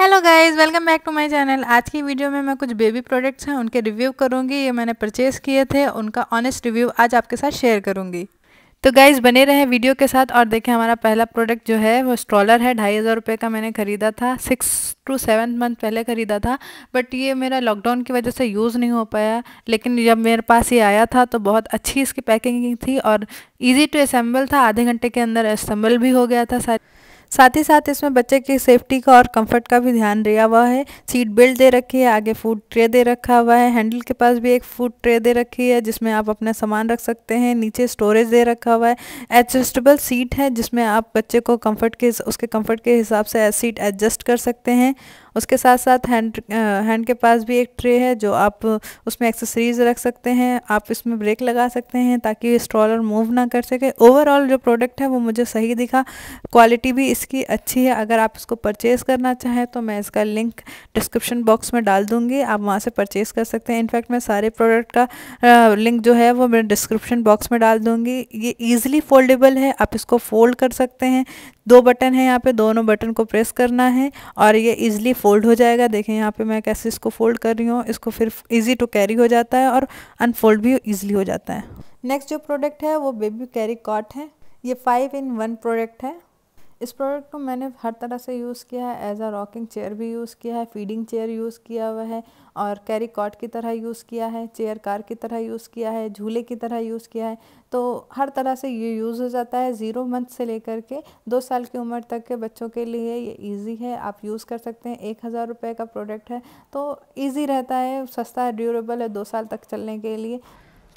hello guys welcome back to my channel आज की video में मैं कुछ बेबी प्रोडक्ट्स हैं उनके रिव्यू करूँगी ये मैंने परचेज़ किए थे उनका ऑनेस्ट रिव्यू आज आपके साथ शेयर करूँगी तो गाइज़ बने रहे वीडियो के साथ और देखें हमारा पहला प्रोडक्ट जो है वो स्ट्रॉलर है ढाई हज़ार रुपये का मैंने ख़रीदा था सिक्स टू सेवन मंथ पहले ख़रीदा था बट ये मेरा लॉकडाउन की वजह से यूज़ नहीं हो पाया लेकिन जब मेरे पास ये आया था तो बहुत अच्छी इसकी पैकिंग थी और ईजी टू असम्बल था आधे घंटे के अंदर असम्बल भी हो गया था सारी साथ ही साथ इसमें बच्चे की सेफ्टी का और कंफर्ट का भी ध्यान दिया हुआ है सीट बेल्ट दे रखी है आगे फूड ट्रे दे रखा हुआ है हैंडल के पास भी एक फूड ट्रे दे रखी है जिसमें आप अपना सामान रख सकते हैं नीचे स्टोरेज दे रखा हुआ है एडजस्टेबल सीट है जिसमें आप बच्चे को कम्फर्ट के उसके कम्फर्ट के हिसाब से सीट एडजस्ट कर सकते हैं उसके साथ साथ हैंड हैंड के पास भी एक ट्रे है जो आप उसमें एक्सेसरीज रख सकते हैं आप इसमें ब्रेक लगा सकते हैं ताकि स्ट्रॉलर मूव ना कर सके ओवरऑल जो प्रोडक्ट है वो मुझे सही दिखा क्वालिटी भी इसकी अच्छी है अगर आप इसको परचेज़ करना चाहें तो मैं इसका लिंक डिस्क्रिप्शन बॉक्स में डाल दूँगी आप वहाँ से परचेज़ कर सकते हैं इनफैक्ट मैं सारे प्रोडक्ट का लिंक जो है वो मैं डिस्क्रिप्शन बॉक्स में डाल दूँगी ये ईजिली फोल्डेबल है आप इसको फोल्ड कर सकते हैं दो बटन है यहाँ पे दोनों बटन को प्रेस करना है और ये ईजिली फोल्ड हो जाएगा देखें यहाँ पे मैं कैसे इसको फोल्ड कर रही हूँ इसको फिर इजी टू कैरी हो जाता है और अनफोल्ड भी ईजिली हो जाता है नेक्स्ट जो प्रोडक्ट है वो बेबी कैरी कॉट है ये फाइव इन वन प्रोडक्ट है इस प्रोडक्ट को मैंने हर तरह से यूज़ किया है एज अ रॉकिंग चेयर भी यूज़ किया है फीडिंग चेयर यूज़ किया हुआ है और कैरी कॉट की तरह यूज़ किया है चेयर कार की तरह यूज़ किया है झूले की तरह यूज़ किया है तो हर तरह से ये यूज़ हो जाता है ज़ीरो मंथ से लेकर के दो साल की उम्र तक के बच्चों के लिए ये ईजी है आप यूज़ कर सकते हैं एक हज़ार रुपये का प्रोडक्ट है तो ईजी रहता है सस्ता है ड्यूरेबल है दो साल तक चलने के लिए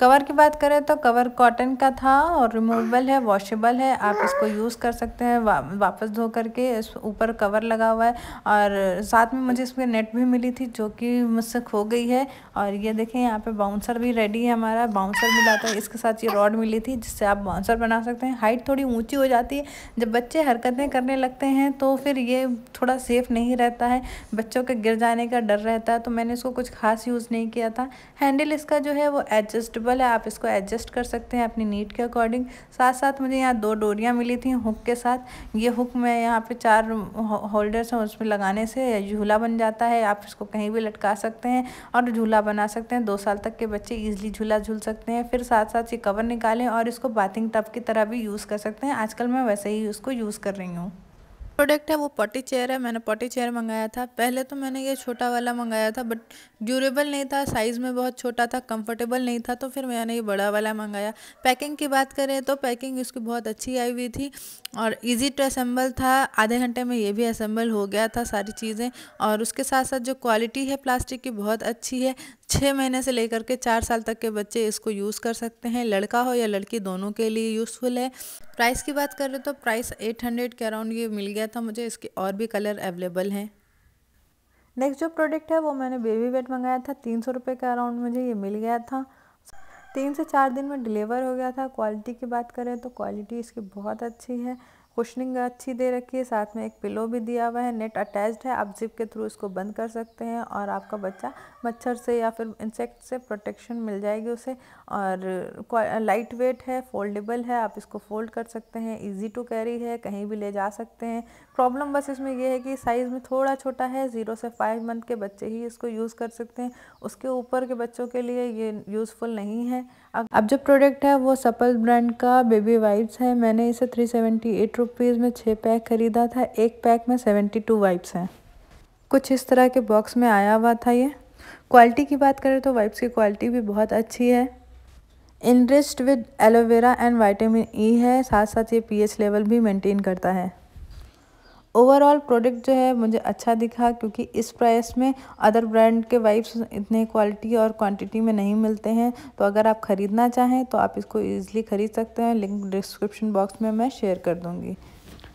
कवर की बात करें तो कवर कॉटन का था और रिमूवेबल है वॉशेबल है आप इसको यूज़ कर सकते हैं वा, वापस धो करके इस ऊपर कवर लगा हुआ है और साथ में मुझे इसमें नेट भी मिली थी जो कि मुझसे खो गई है और ये देखें यहाँ पे बाउंसर भी रेडी है हमारा बाउंसर मिला था तो इसके साथ ये रॉड मिली थी जिससे आप बाउंसर बना सकते हैं हाइट थोड़ी ऊँची हो जाती है जब बच्चे हरकतें करने लगते हैं तो फिर ये थोड़ा सेफ़ नहीं रहता है बच्चों के गिर जाने का डर रहता है तो मैंने इसको कुछ खास यूज़ नहीं किया था हैंडल इसका जो है वो एडजस्टेबल टेबल है आप इसको एडजस्ट कर सकते हैं अपनी नीट के अकॉर्डिंग साथ साथ मुझे यहाँ दो डोरियाँ मिली थी हुक के साथ ये हुक मैं यहाँ पे चार होल्डर्स हैं उसमें लगाने से झूला बन जाता है आप इसको कहीं भी लटका सकते हैं और झूला बना सकते हैं दो साल तक के बच्चे ईजिली झूला झूल सकते हैं फिर साथ साथ ये कवर निकालें और इसको बाथिंग टब की तरह भी यूज़ कर सकते हैं आजकल मैं वैसे ही उसको यूज़ कर रही हूँ प्रोडक्ट है वो पॉटी चेयर है मैंने पॉटी चेयर मंगाया था पहले तो मैंने ये छोटा वाला मंगाया था बट ड्यूरेबल नहीं था साइज़ में बहुत छोटा था कंफर्टेबल नहीं था तो फिर मैंने ये बड़ा वाला मंगाया पैकिंग की बात करें तो पैकिंग इसकी बहुत अच्छी आई हुई थी और ईजी टू असम्बल था आधे घंटे में ये भी असम्बल हो गया था सारी चीज़ें और उसके साथ साथ जो क्वालिटी है प्लास्टिक की बहुत अच्छी है छः महीने से लेकर के चार साल तक के बच्चे इसको यूज़ कर सकते हैं लड़का हो या लड़की दोनों के लिए यूज़फुल है प्राइस की बात कर रहे तो प्राइस 800 के अराउंड ये मिल गया था मुझे इसके और भी कलर अवेलेबल हैं नेक्स्ट जो प्रोडक्ट है वो मैंने बेबी वेट मंगाया था तीन सौ रुपये के अराउंड मुझे ये मिल गया था तीन से चार दिन में डिलीवर हो गया था क्वालिटी की बात करें तो क्वालिटी इसकी बहुत अच्छी है कुशनिंग अच्छी दे रखी है साथ में एक पिलो भी दिया हुआ है नेट अटैच्ड है आप जिप के थ्रू इसको बंद कर सकते हैं और आपका बच्चा मच्छर से या फिर इंसेक्ट से प्रोटेक्शन मिल जाएगी उसे और लाइट वेट है फोल्डेबल है आप इसको फोल्ड कर सकते हैं ईजी टू कैरी है कहीं भी ले जा सकते हैं प्रॉब्लम बस इसमें यह है कि साइज़ में थोड़ा छोटा है ज़ीरो से फाइव मंथ के बच्चे ही इसको यूज़ कर सकते हैं उसके ऊपर के बच्चों के लिए ये यूज़फुल नहीं है अब जो प्रोडक्ट है वो सपल ब्रांड का बेबी वाइप्स है मैंने इसे थ्री सेवेंटी एट रुपीज़ में छः पैक ख़रीदा था एक पैक में सेवेंटी टू वाइप्स हैं कुछ इस तरह के बॉक्स में आया हुआ था ये क्वालिटी की बात करें तो वाइप्स की क्वालिटी भी बहुत अच्छी है enriched with aloe vera and vitamin E है साथ साथ ये पी लेवल भी मेनटेन करता है ओवरऑल प्रोडक्ट जो है मुझे अच्छा दिखा क्योंकि इस प्राइस में अदर ब्रांड के वाइप्स इतने क्वालिटी और क्वांटिटी में नहीं मिलते हैं तो अगर आप ख़रीदना चाहें तो आप इसको ईजिली ख़रीद सकते हैं लिंक डिस्क्रिप्शन बॉक्स में मैं शेयर कर दूँगी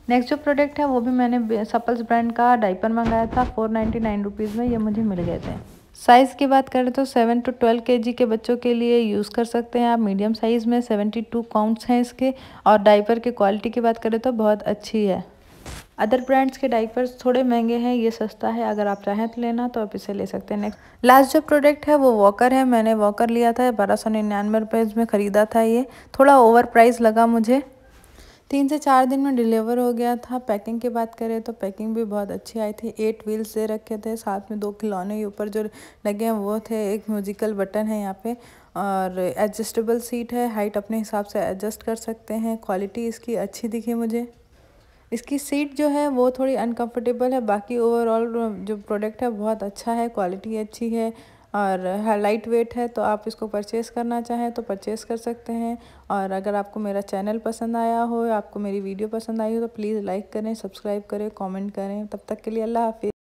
नेक्स्ट जो प्रोडक्ट है वो भी मैंने सपल्स ब्रांड का डाइपर मंगाया था फोर नाइन्टी नाइन रुपीज़ में ये मुझे मिल गए थे साइज़ की बात करें तो सेवन टू ट्वेल्व के जी के बच्चों के लिए यूज़ कर सकते हैं आप मीडियम साइज़ में सेवेंटी टू काउंट्स हैं इसके और डाइपर की क्वालिटी की बात करें तो बहुत अच्छी है अदर ब्रांड्स के डाइपर्स थोड़े महंगे हैं ये सस्ता है अगर आप चाहें तो लेना तो आप इसे ले सकते हैं नेक्स्ट लास्ट जो प्रोडक्ट है वो वॉकर है मैंने वॉकर लिया था बारह सौ निन्यानवे रुपये में ख़रीदा था ये थोड़ा ओवर प्राइस लगा मुझे तीन से चार दिन में डिलीवर हो गया था पैकिंग की बात करें तो पैकिंग भी बहुत अच्छी आई थी एट व्हील्स दे रखे थे साथ में दो खिलौने ऊपर जो लगे हैं वो थे एक म्यूजिकल बटन है यहाँ पे और एडजस्टेबल सीट है हाइट अपने हिसाब से एडजस्ट कर सकते हैं क्वालिटी इसकी अच्छी दिखी मुझे इसकी सीट जो है वो थोड़ी अनकंफर्टेबल है बाकी ओवरऑल जो प्रोडक्ट है बहुत अच्छा है क्वालिटी अच्छी है और है लाइट वेट है तो आप इसको परचेस करना चाहें तो परचेज़ कर सकते हैं और अगर आपको मेरा चैनल पसंद आया हो आपको मेरी वीडियो पसंद आई हो तो प्लीज़ लाइक करें सब्सक्राइब करें कमेंट करें तब तक के लिए अल्लाह हाफिज़